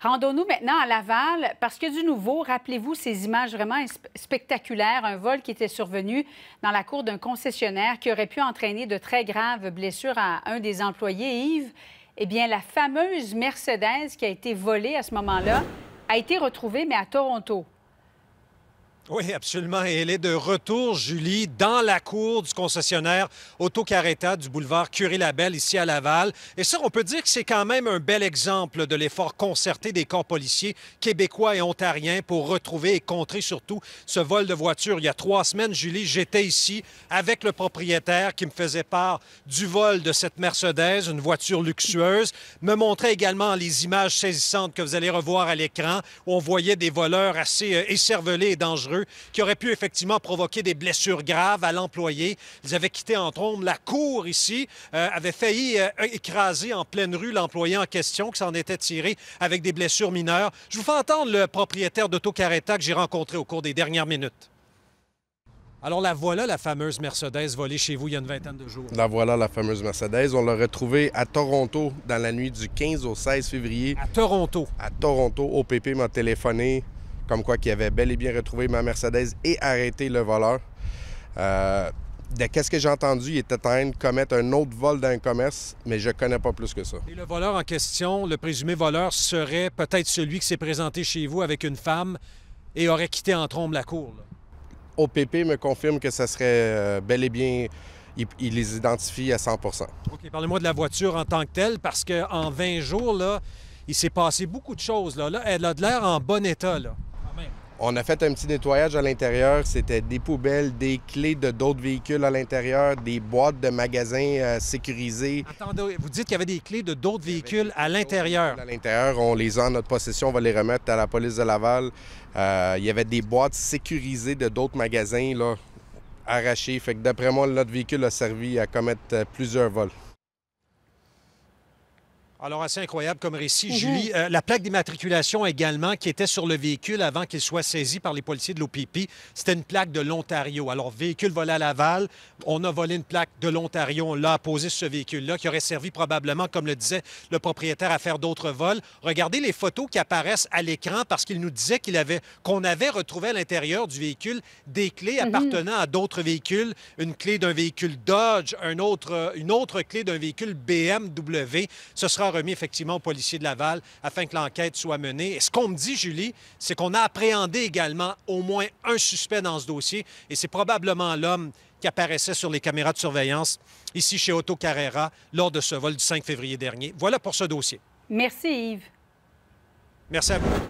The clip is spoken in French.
Rendons-nous maintenant à Laval parce que du nouveau, rappelez-vous ces images vraiment spectaculaires, un vol qui était survenu dans la cour d'un concessionnaire qui aurait pu entraîner de très graves blessures à un des employés, Yves. Eh bien, la fameuse Mercedes qui a été volée à ce moment-là a été retrouvée, mais à Toronto. Oui, absolument. Et elle est de retour, Julie, dans la cour du concessionnaire Autocarreta du boulevard Curie-Labelle, ici à Laval. Et ça, on peut dire que c'est quand même un bel exemple de l'effort concerté des corps policiers québécois et ontariens pour retrouver et contrer surtout ce vol de voiture. Il y a trois semaines, Julie, j'étais ici avec le propriétaire qui me faisait part du vol de cette Mercedes, une voiture luxueuse, me montrait également les images saisissantes que vous allez revoir à l'écran, où on voyait des voleurs assez euh, écervelés et dangereux qui aurait pu effectivement provoquer des blessures graves à l'employé. Ils avaient quitté en trombe la cour ici, euh, avaient failli euh, écraser en pleine rue l'employé en question qui s'en était tiré avec des blessures mineures. Je vous fais entendre le propriétaire d'auto-carreta que j'ai rencontré au cours des dernières minutes. Alors la voilà, la fameuse Mercedes volée chez vous il y a une vingtaine de jours. La voilà, la fameuse Mercedes. On l'a retrouvée à Toronto dans la nuit du 15 au 16 février. À Toronto. À Toronto, OPP m'a téléphoné comme quoi qu'il avait bel et bien retrouvé ma Mercedes et arrêté le voleur. Euh, de qu'est-ce que j'ai entendu, il était en train de commettre un autre vol dans un commerce, mais je ne connais pas plus que ça. Et le voleur en question, le présumé voleur, serait peut-être celui qui s'est présenté chez vous avec une femme et aurait quitté en trombe la cour. OPP me confirme que ça serait euh, bel et bien il, les identifie à 100 OK, parlez-moi de la voiture en tant que telle, parce qu'en 20 jours, là, il s'est passé beaucoup de choses. Là. elle a de l'air en bon état. On a fait un petit nettoyage à l'intérieur. C'était des poubelles, des clés de d'autres véhicules à l'intérieur, des boîtes de magasins euh, sécurisées. Attendez, vous dites qu'il y avait des clés de d'autres véhicules à l'intérieur. À l'intérieur, on les a en notre possession, on va les remettre à la police de Laval. Euh, il y avait des boîtes sécurisées de d'autres magasins là, arrachées. Fait que d'après moi, notre véhicule a servi à commettre euh, plusieurs vols. Alors, assez incroyable comme récit, mhm. Julie. Euh, la plaque d'immatriculation également qui était sur le véhicule avant qu'il soit saisi par les policiers de l'OPP, c'était une plaque de l'Ontario. Alors, véhicule volé à Laval, on a volé une plaque de l'Ontario, on l'a posée sur ce véhicule-là qui aurait servi probablement, comme le disait le propriétaire, à faire d'autres vols. Regardez les photos qui apparaissent à l'écran parce qu'il nous disait qu'il avait, qu'on avait retrouvé à l'intérieur du véhicule des clés mhm. appartenant à d'autres véhicules, une clé d'un véhicule Dodge, un autre, une autre clé d'un véhicule BMW. Ce sera remis effectivement aux policiers de Laval afin que l'enquête soit menée. Et ce qu'on me dit, Julie, c'est qu'on a appréhendé également au moins un suspect dans ce dossier et c'est probablement l'homme qui apparaissait sur les caméras de surveillance ici chez Otto Carrera lors de ce vol du 5 février dernier. Voilà pour ce dossier. Merci Yves. Merci à vous.